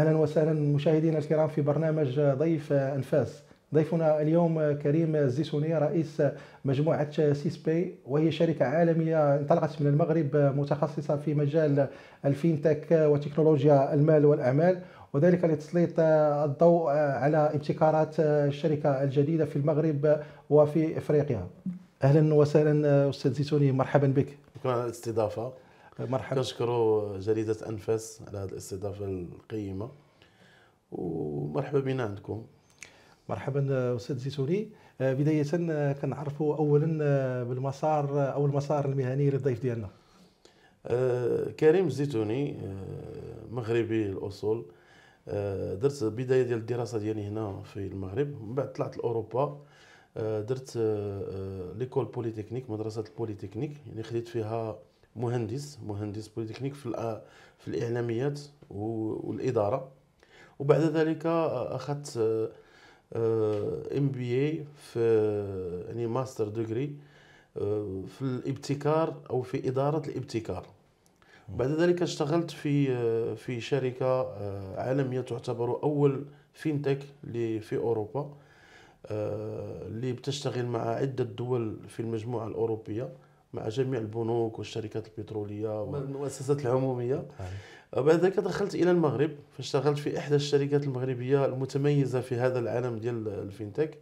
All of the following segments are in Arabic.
اهلا وسهلا مشاهدينا الكرام في برنامج ضيف انفاس ضيفنا اليوم كريم الزيسوني رئيس مجموعة سيسبي وهي شركة عالمية انطلقت من المغرب متخصصة في مجال الفينتك وتكنولوجيا المال والأعمال وذلك لتسليط الضوء على ابتكارات الشركة الجديدة في المغرب وفي إفريقيا أهلا وسهلا أستاذ زيسوني مرحبا بك شكرا على الاستضافة مرحبا نشكر جريدة أنفاس على هذه الاستضافة القيمة ومرحبا بنا عندكم مرحبا أستاذ زيتوني آه، بداية آه، كنعرفوا أولا آه، بالمسار أو المسار المهني للضيف ديالنا كريم الزيتوني مغربي الأصول درت بداية ديال الدراسة ديالي هنا في المغرب من بعد طلعت لأوروبا درت ليكول بوليتكنيك مدرسة البوليتكنيك يعني خديت فيها مهندس مهندس بوليتكنيك في في الاعلاميات والاداره وبعد ذلك اخذت ام بي اي في يعني ماستر ديجري في الابتكار او في اداره الابتكار بعد ذلك اشتغلت في في شركه عالميه تعتبر اول فينتك في اوروبا اللي بتشتغل مع عده دول في المجموعه الاوروبيه مع جميع البنوك والشركات البتروليه والمؤسسات العموميه بعد ذلك دخلت الى المغرب فاشتغلت في احدى الشركات المغربيه المتميزه في هذا العالم ديال الفينتك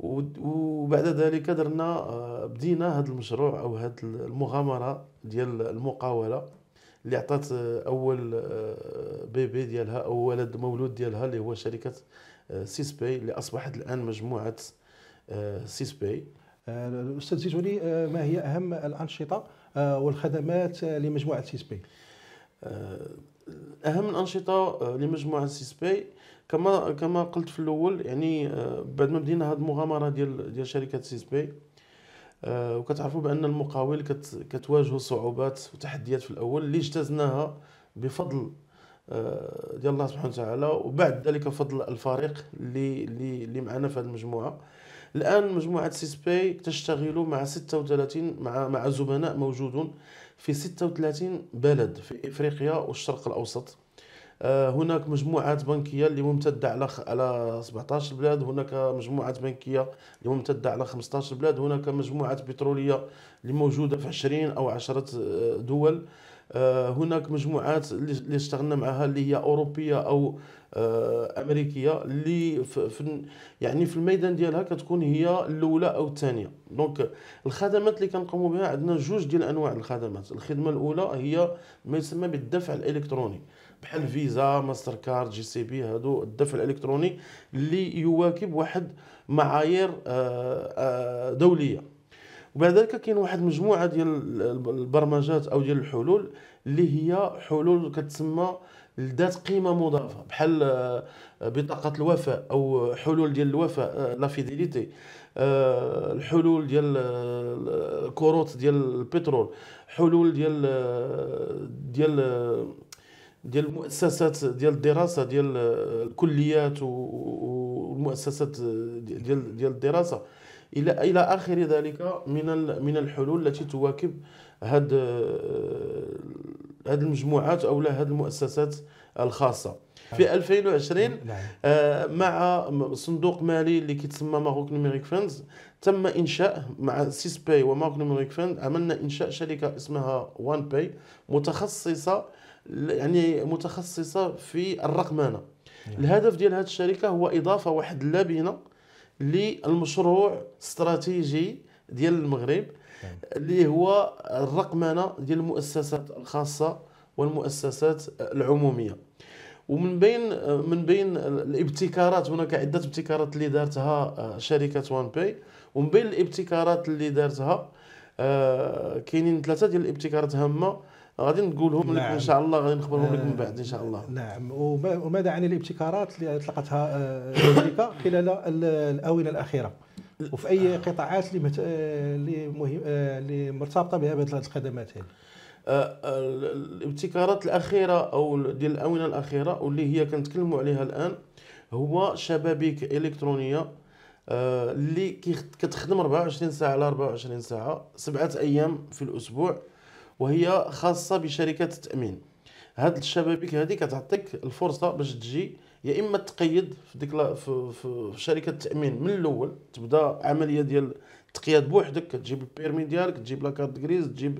وبعد ذلك درنا آه، بدينا هذا المشروع او هذه المغامره ديال المقاوله اللي عطات آه، اول آه، بيبي ديالها او ولد مولود ديالها اللي هو شركه سيسباي اللي اصبحت الان مجموعه بي الاستاذ زيزولي آه، ما هي اهم الانشطه آه، والخدمات لمجموعه سيسبي آه، اهم الانشطه لمجموعه سيسبي كما كما قلت في الاول يعني بعد ما بدينا هذه المغامره ديال ديال شركه سيسبي وكتعرفوا بان المقاول كتواجه صعوبات وتحديات في الاول اللي اجتزناها بفضل ديال الله سبحانه وتعالى وبعد ذلك فضل الفريق اللي اللي معنا في هذه المجموعه الآن مجموعة سيسباي تشتغل مع 36 مع مع زبناء موجودون في 36 بلد في إفريقيا والشرق الأوسط آه، هناك مجموعات بنكيه اللي ممتده على على 17 بلاد هناك مجموعات بنكيه اللي ممتده على 15 بلاد هناك مجموعات بتروليه اللي موجوده في 20 او 10 آه، دول آه، هناك مجموعات اللي اشتغلنا معها اللي هي اوروبيه او آه، امريكيه اللي في يعني في الميدان ديالها كتكون هي الاولى او الثانيه دونك الخدمات اللي كنقوموا بها عندنا جوج ديال انواع الخدمات الخدمه الاولى هي ما يسمى بالدفع الالكتروني بحال فيزا ماستر كارد جي سي بي هادو الدفع الالكتروني اللي يواكب واحد معايير آه، دوليه وبعد ذلك كاين واحد مجموعه ديال البرمجات او ديال الحلول اللي هي حلول كتسمى ذات قيمه مضافه بحال آه، بطاقه الوفاء او حلول ديال الوفاء آه، لا فيديليتي آه، الحلول ديال الكروت ديال البترول حلول ديال ديال ديال المؤسسات ديال الدراسه ديال الكليات والمؤسسات ديال ديال الدراسه الى الى اخر ذلك من من الحلول التي تواكب هاد هاد المجموعات او لا هاد المؤسسات الخاصه في 2020 نعم. نعم. آه، مع صندوق مالي اللي كيتسمى ماروك نيميريك فاندز تم انشاء مع سيس باي وماروك نيميريك فاند عملنا انشاء شركه اسمها وان باي متخصصه يعني متخصصه في الرقمنه نعم. الهدف ديال هذه الشركه هو اضافه واحد اللبنه للمشروع استراتيجي ديال المغرب اللي هو الرقمنه ديال المؤسسات الخاصه والمؤسسات العموميه ومن بين من بين الابتكارات هناك عده ابتكارات اللي دارتها آه، شركه وان باي ومن بين الابتكارات اللي دارتها آه، كاينين ثلاثه ديال الابتكارات هامه غادي نقولهم نعم. لك ان شاء الله غادي نخبرهم لك من بعد ان شاء الله آه، نعم وماذا عن الابتكارات اللي اطلقتها آه، امريكا خلال الاونه الاخيره وفي اي قطاعات اللي آه، اللي مهم اللي مرتبطه بهذه الخدمات هذه الابتكارات الاخيره او ديال الاونه الاخيره واللي هي كنتكلموا عليها الان هو شبابيك الكترونيه اللي كتخدم 24 ساعه على 24 ساعه سبعه ايام في الاسبوع وهي خاصه بشركات التامين هاد الشبابيك هذه كتعطيك الفرصه باش تجي يا اما تقيد في ديك في, شركه التامين من الاول تبدا عمليه ديال التقياد بوحدك كتجيب البيرمي ديالك تجيب لاكارت غريز تجيب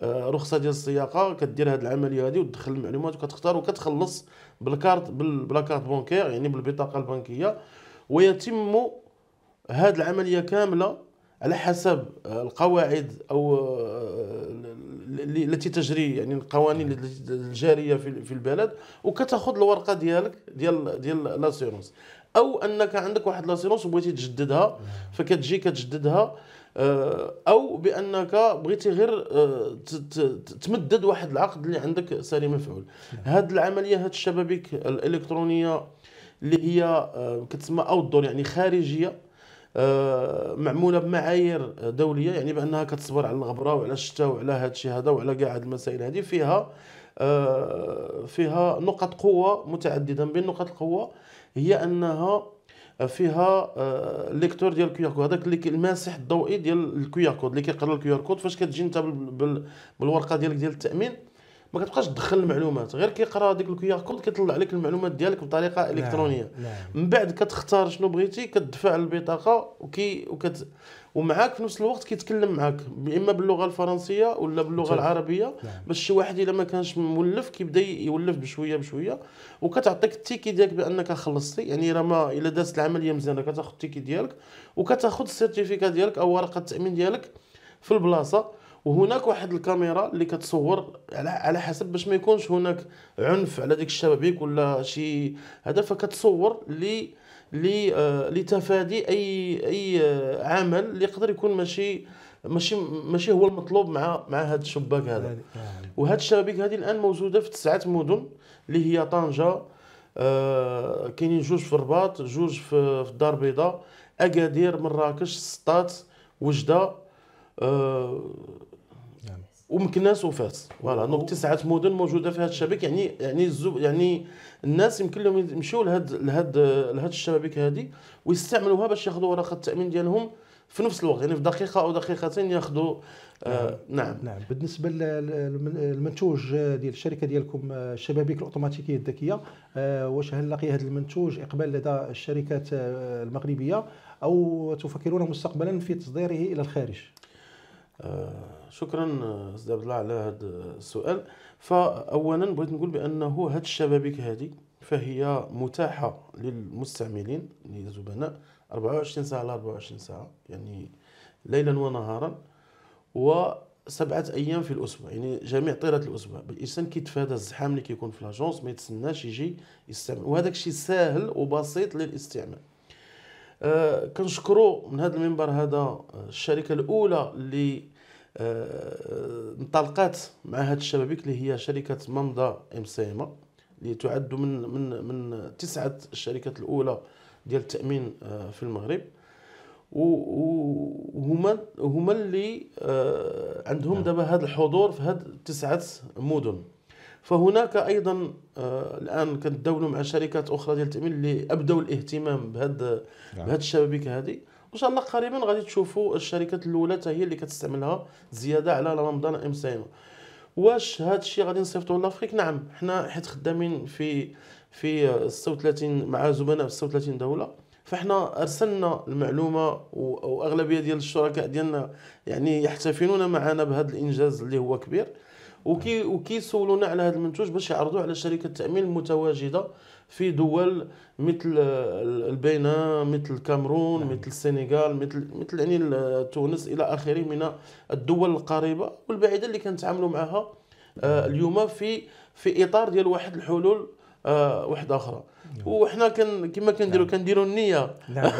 آه، رخصه ديال السياقه كدير هاد العمليه هادي وتدخل المعلومات وكتختار وكتخلص بالكارت بلاكارت بونكير يعني بالبطاقه البنكيه ويتم هاد العمليه كامله على حسب آه، القواعد او آه، التي تجري يعني القوانين نعم. الجاريه في البلد وكتاخذ الورقه ديالك ديال ديال لاسيرونس او انك عندك واحد لاسيرونس وبغيتي تجددها نعم. فكتجي كتجددها آه، او بانك بغيتي غير آه، تمدد واحد العقد اللي عندك ساري مفعول نعم. هاد العمليه هاد الشبابيك الالكترونيه اللي هي آه، كتسمى دور يعني خارجيه آه، معموله بمعايير دوليه يعني بانها كتصبر على الغبره وعلى الشتاء وعلى هذا الشيء هذا وعلى كاع هذه المسائل هذه فيها آه، فيها نقط قوه متعدده من بين نقط القوه هي انها فيها آه، ليكتور ديال الكيو ار كود هذاك اللي الماسح الضوئي ديال الكيو ار كود اللي كيقرا الكيو ار كود فاش كتجي انت بالورقه ديالك ديال التامين ما كتبقاش تدخل المعلومات غير كيقرا ديك الكيار كود كيطلع لك المعلومات ديالك بطريقه نعم، الكترونيه نعم. من بعد كتختار شنو بغيتي كتدفع البطاقه وكي وكت ومعاك في نفس الوقت كيتكلم معاك اما باللغه الفرنسيه ولا باللغه العربيه نعم. باش شي واحد الا ما كانش مولف كيبدا يولف بشويه بشويه وكتعطيك التيكي ديالك بانك خلصتي يعني راه ما الا دازت العمليه مزيان كتاخذ التيكي ديالك وكتاخذ السيرتيفيكا ديالك او ورقه التامين ديالك في البلاصه وهناك واحد الكاميرا اللي كتصور على على حسب باش ما يكونش هناك عنف على ديك الشبابيك ولا شي هذا فكتصور لي لي آه لتفادي اي اي آه عمل اللي يقدر يكون ماشي ماشي ماشي هو المطلوب مع مع هذا الشباك هذا وهاد الشبابيك هذه الان موجوده في تسعه مدن اللي هي طنجه آه كاينين جوج في الرباط جوج في الدار البيضاء اكادير مراكش سطات وجده أه، ومكناس وفاس فوالا دونك تسعه مدن موجوده في هذا الشبك يعني يعني الزب يعني الناس يمكن لهم يمشيو لهاد لهاد لهاد الشبابيك هذه ويستعملوها باش ياخذوا ورقه التامين ديالهم في نفس الوقت يعني في دقيقه او دقيقتين ياخذوا آه نعم نعم, نعم. بالنسبه للمنتوج آه، ديال الشركه ديالكم آه، الشبابيك الاوتوماتيكيه الذكيه واش هل لقي هذا المنتوج اقبال لدى الشركات المغربيه او تفكرون مستقبلا في تصديره الى الخارج آه، شكرا آه، استاذ عبد الله على هذا السؤال فاولا بغيت نقول بانه هاد الشبابيك هذه فهي متاحه للمستعملين للزبناء 24 ساعه على 24 ساعه يعني ليلا ونهارا وسبعة ايام في الاسبوع يعني جميع طيله الاسبوع الانسان كيتفادى الزحام اللي كيكون في لاجونس ما يتسناش يجي يستعمل وهذاك الشيء ساهل وبسيط للاستعمال أه كنشكروا من هذا المنبر هذا آه، الشركه الاولى اللي انطلقات مع هذه الشبابيك اللي هي شركه ممضى ام اللي تعد من من من تسعه الشركات الاولى ديال التامين آه، في المغرب وهما هما اللي آه، عندهم نعم. دابا هذا الحضور في هاد تسعه مدن فهناك ايضا آه، الان كنتداولوا مع شركات اخرى ديال التامين اللي ابدوا الاهتمام بهاد نعم. بهاد الشبابيك هذه ان شاء الله قريبا غادي تشوفوا الشركات الاولى حتى هي اللي كتستعملها زياده على رمضان ام سينو واش هذا الشيء غادي نصيفطوه لافريك نعم حنا حيت خدامين في في 36 مع زبناء في 36 دوله فاحنا ارسلنا المعلومه واغلبيه ديال الشركاء ديالنا يعني يحتفلون معنا بهذا الانجاز اللي هو كبير وكي وكيسولونا على هذا المنتوج باش يعرضوه على شركه التامين المتواجده في دول مثل البينا مثل الكامرون نعم. مثل السنغال مثل مثل يعني تونس الى اخره من الدول القريبه والبعيده اللي كنتعاملوا معها آه، اليوم في في اطار ديال واحد الحلول آه، واحده اخرى وحنا كن كما كنديروا نعم. كنديروا النيه نعم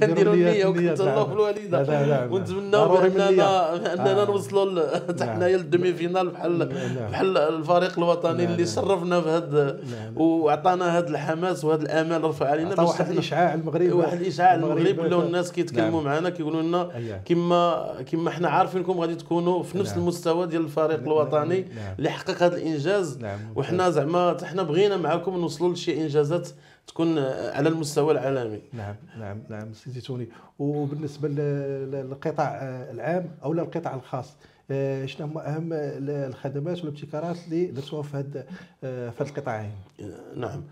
كنديروا النيه وكنتهلاو في نعم. الوالده ونتمناو اننا نوصلوا حتى حنايا للدمي فينال بحال نعم، بحال الفريق الوطني اللي شرفنا في هذا وعطانا هذا الحماس وهذا الامل رفع علينا باش واحد الاشعاع المغرب واحد الاشعاع المغرب ولاو الناس كيتكلموا معنا كيقولوا لنا أيوة. كما كما حنا عارفينكم غادي تكونوا في نفس المستوى ديال الفريق الوطني اللي حقق هذا الانجاز وحنا زعما حنا بغينا معكم نوصلوا شي انجازات تكون على المستوى العالمي نعم نعم نعم سي زيتوني وبالنسبه للقطاع العام او للقطاع الخاص آه، شنو هما اهم الخدمات والابتكارات اللي درتوها في هذا آه، في هذا القطاعين نعم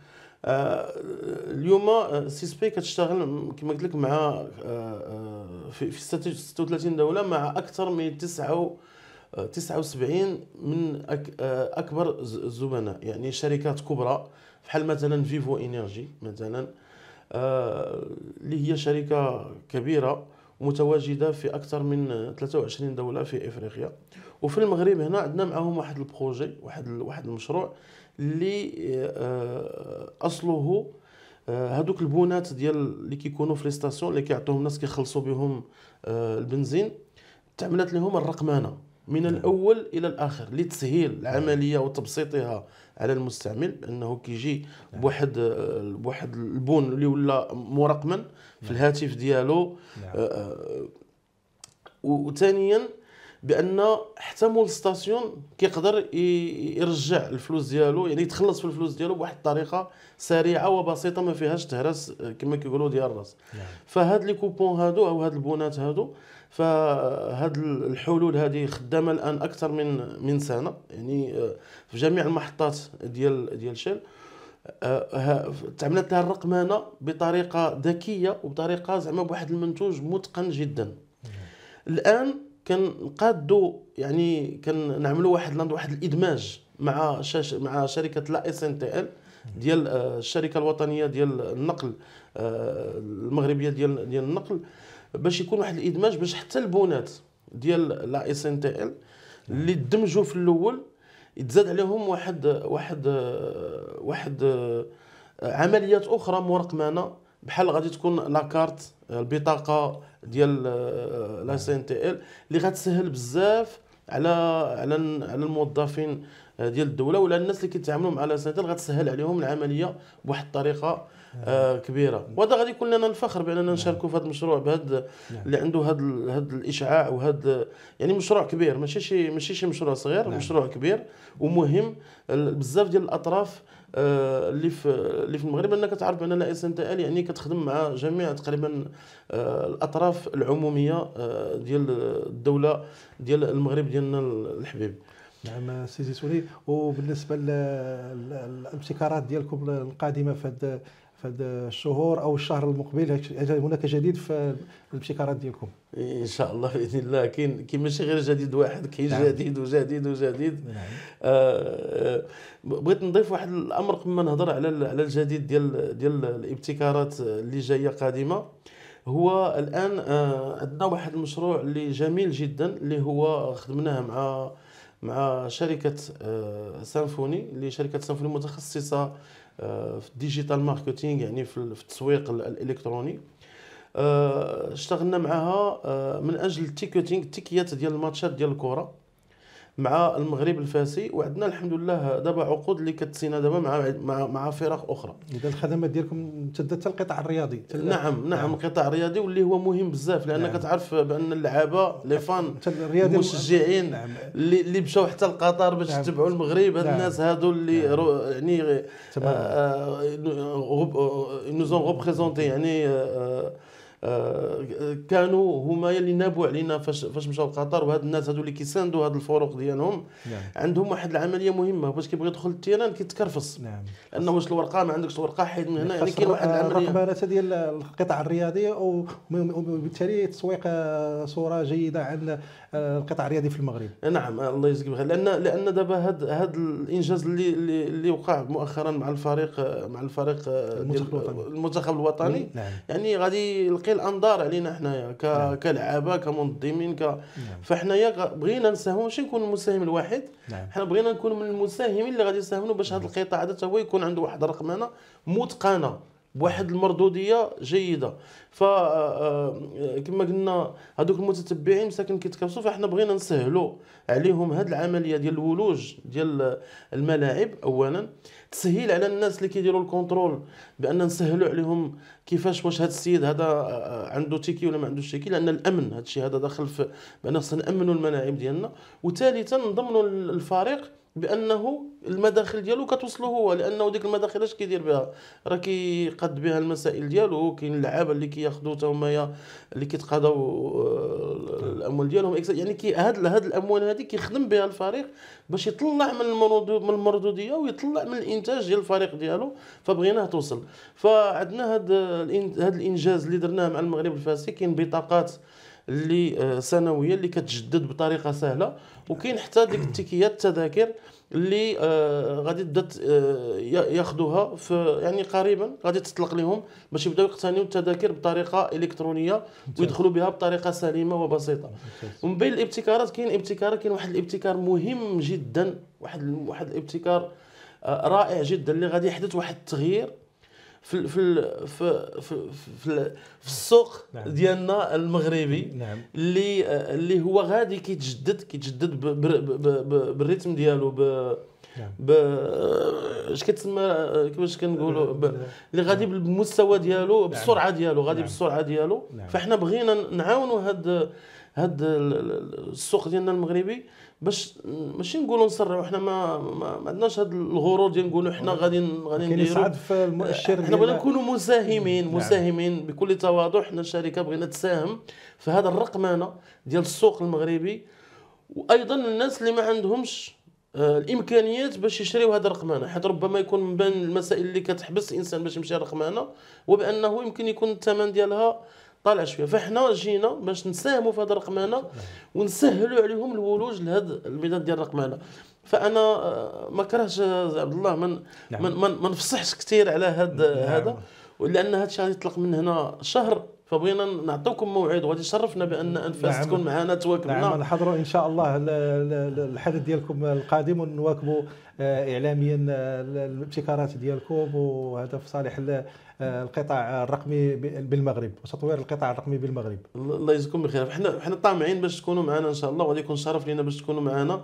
آه، اليوم سيسبي كتشتغل كما قلت لك مع في 36 دوله مع اكثر من 9 79 من آه، اكبر الزبناء يعني شركات كبرى بحال مثلا فيفو انرجي مثلا آه، اللي هي شركه كبيره متواجده في اكثر من 23 دوله في افريقيا وفي المغرب هنا عندنا معاهم واحد البروجي واحد واحد المشروع اللي آه، اصله هذوك البونات ديال اللي كيكونوا في لي اللي كيعطوهم الناس كيخلصوا بهم البنزين تعملت لهم الرقمانه من نعم. الاول الى الاخر لتسهيل العمليه نعم. وتبسيطها على المستعمل بانه كيجي نعم. بواحد بواحد البون اللي ولا مرقما في الهاتف ديالو آه، آه، وثانيا بان حتى مول ستاسيون كيقدر يرجع الفلوس ديالو يعني يتخلص في الفلوس ديالو بواحد الطريقه سريعه وبسيطه ما فيهاش تهرس آه، كما كيقولوا ديال الراس فهاد لي كوبون هادو او هاد البونات هادو فهاد الحلول هذه خدامه الان اكثر من من سنه يعني آه، في جميع المحطات ديال ديال شيل آه، تعملت لها الرقمنه بطريقه ذكيه وبطريقه زعما بواحد المنتوج متقن جدا الان كنقادوا يعني كنعملوا واحد واحد الادماج مع شاش مع شركه لا اس ان تي ال ديال آه، الشركه الوطنيه ديال النقل المغربيه ديال ديال النقل باش يكون واحد الادماج باش حتى البونات ديال لا اس ان تي ال اللي دمجوا في الاول يتزاد عليهم واحد واحد واحد آه، عمليات اخرى مرقمنه بحال غادي تكون لاكارت آه، البطاقه ديال آه، لا اس ان تي ال اللي غتسهل بزاف على على على الموظفين ديال الدوله ولا الناس اللي كيتعاملوا مع لا سي ان تي ال غتسهل عليهم العمليه بواحد الطريقه آه، كبيره وهذا غادي يكون لنا الفخر باننا نعم. نشاركوا في هذا المشروع بهذا نعم. اللي عنده هذا هذا الاشعاع وهذا يعني مشروع كبير ماشي شي ماشي شي مشروع صغير نعم. مشروع كبير ومهم بزاف ديال الاطراف آه، اللي في اللي في المغرب انك تعرف بان لا اس ان تي ال يعني كتخدم مع جميع تقريبا آه، الاطراف العموميه ديال الدوله ديال المغرب ديالنا الحبيب نعم سيدي سوري وبالنسبه للابتكارات ديالكم القادمه في هذا في هذا الشهور او الشهر المقبل هناك جديد في الابتكارات ديالكم ان شاء الله باذن الله كاين كاين ماشي غير جديد واحد كاين نعم. جديد وجديد وجديد نعم. آه،, آه بغيت نضيف واحد الامر قبل ما نهضر على على الجديد ديال ديال الابتكارات اللي جايه قادمه هو الان آه عندنا واحد المشروع اللي جميل جدا اللي هو خدمناه مع مع شركه آه سانفوني اللي شركه سانفوني متخصصه آه، في ديجيتال ماركتينغ يعني في التسويق الالكتروني آه، اشتغلنا معها آه، من اجل التيكوتينغ تيكيات ديال الماتشات ديال الكره مع المغرب الفاسي وعندنا الحمد لله دابا عقود اللي كتسينا دابا مع مع مع فرق اخرى اذا الخدمات ديالكم امتدت حتى القطاع الرياضي نعم نعم, نعم. القطاع الرياضي واللي هو مهم بزاف لان نعم. كتعرف بان اللعابه لي فان المشجعين نعم. اللي مشاو حتى لقطر باش نعم. يتبعوا نعم. المغرب هاد نعم. الناس هادو اللي نعم. رو يعني آه، آه، آه، نوزون ريبريزونتي يعني آه آه، كانوا هما اللي نابوا علينا فاش فاش مشاو قطر وهاد الناس هادو اللي كيساندوا هاد الفروق ديالهم نعم. عندهم واحد العمليه مهمه باش كيبغي يدخل التيران كيتكرفص نعم لانه واش الورقه ما عندكش الورقه حيد من هنا يعني كاين واحد العمليه ديال القطاع الرياضي وبالتالي تسويق آه، صوره جيده عن آه، القطاع الرياضي في المغرب نعم الله يجزيك بخير لان لان دابا هاد هاد الانجاز اللي اللي وقع مؤخرا مع الفريق مع الفريق المنتخب الوطني, المنتخب الوطني. نعم. يعني غادي كتنقي الانظار علينا حنايا ك... نعم. كلعابه كمنظمين ك... نعم. فحنايا بغينا نساهموا ماشي نكون المساهم الواحد نعم. حنا بغينا نكون من المساهمين اللي غادي يساهموا باش هذا القطاع هذا هو يكون عنده واحد الرقمنه متقنه بواحد المردوديه جيده ف آه، آه، كما قلنا هذوك المتتبعين مساكن كيتكبسوا فاحنا بغينا نسهلوا عليهم هذه العمليه ديال الولوج ديال الملاعب اولا تسهيل على الناس اللي كيديروا الكونترول بان نسهلوا عليهم كيفاش واش هذا السيد هذا آه، عنده تيكي ولا ما عندوش تيكي لان الامن هذا الشيء هذا داخل في بان خصنا نامنوا الملاعب ديالنا وثالثا نضمنوا الفريق بانه المداخل ديالو كتوصلو هو لانه ديك المداخل اش كيدير بها راه كيقاد بها المسائل ديالو كاين اللعابه اللي كياخذوا حتى هما اللي كيتقاضاو آه، الاموال ديالهم يعني هاد هاد الاموال هذه كيخدم بها الفريق باش يطلع من المردود من المردوديه ويطلع من الانتاج ديال الفريق ديالو فبغيناه توصل فعندنا هاد هاد الانجاز اللي درناه مع المغرب الفاسي كاين بطاقات اللي آه، سنويه اللي كتجدد بطريقه سهله وكاين حتى ديك التيكيات التذاكر اللي آه، غادي تبدا آه، ياخذوها في يعني قريبا غادي تطلق لهم باش يبداو يقتنيو التذاكر بطريقه الكترونيه ويدخلوا بها بطريقه سليمه وبسيطه ومن بين الابتكارات كاين ابتكار كاين واحد الابتكار مهم جدا واحد واحد الابتكار رائع جدا اللي غادي يحدث واحد التغيير في في في في, في, في السوق نعم. ديالنا المغربي نعم. اللي اللي هو غادي كيتجدد كيتجدد بالريتم ديالو ب نعم. ب اش كتسمى كيفاش كنقولوا نعم. اللي غادي بالمستوى ديالو نعم. بالسرعه ديالو غادي نعم. بالسرعه ديالو فاحنا بغينا نعاونوا هاد هاد السوق ديالنا المغربي باش ماشي نقولوا نسرعوا حنا ما ما عندناش هاد الغرور ديال نقولوا حنا نعم. غادي غادي نديروا يصعد في المؤشر حنا بغينا نكونوا مساهمين مساهمين نعم. بكل تواضع حنا الشركه بغينا تساهم في هذا الرقمنه ديال السوق المغربي وايضا الناس اللي ما عندهمش آه، الامكانيات باش يشريوا هذا الرقمنه حيت ربما يكون من بين المسائل اللي كتحبس الانسان باش يمشي الرقمانه وبانه يمكن يكون الثمن ديالها طالع شويه فاحنا جينا باش نساهموا في هذا الرقمنه ونسهلوا عليهم الولوج لهذا الميدان ديال الرقمنه فانا آه، ما كرهش عبد الله من نعم. من من ما نفصحش كثير على هذا نعم. هذا ولان هذا الشيء يطلق من هنا شهر فبغينا نعطيكم موعد وغادي يشرفنا بان انفاس نعم. تكون معنا تواكبنا نعم نحضروا ان شاء الله الحدث ديالكم القادم ونواكبوا آه، اعلاميا آه، الابتكارات ديالكم وهذا في صالح آه، القطاع الرقمي بالمغرب وتطوير القطاع الرقمي بالمغرب الله يجزيكم بخير حنا حنا طامعين باش تكونوا معنا ان شاء الله وغادي يكون شرف لينا باش تكونوا معنا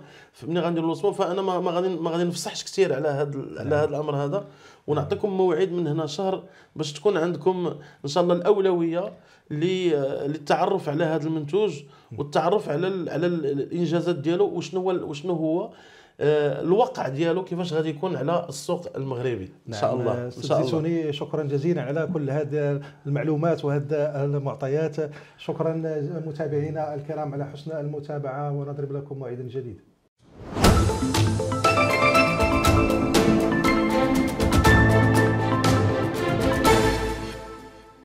ملي غنديروا الوصمه فانا ما غادي ما غادي نفصحش كثير على هذا على هذا الامر هذا ونعطيكم موعد من هنا شهر باش تكون عندكم ان شاء الله الاولويه للتعرف على هذا المنتوج والتعرف على ال على الانجازات ديالو وشنو هو وشنو هو آه، الواقع ديالو كيفاش غادي يكون على السوق المغربي ان نعم، شاء الله ان شاء الله شكرا جزيلا على كل هذه المعلومات وهذه المعطيات شكرا متابعينا الكرام على حسن المتابعه ونضرب لكم موعدا جديدا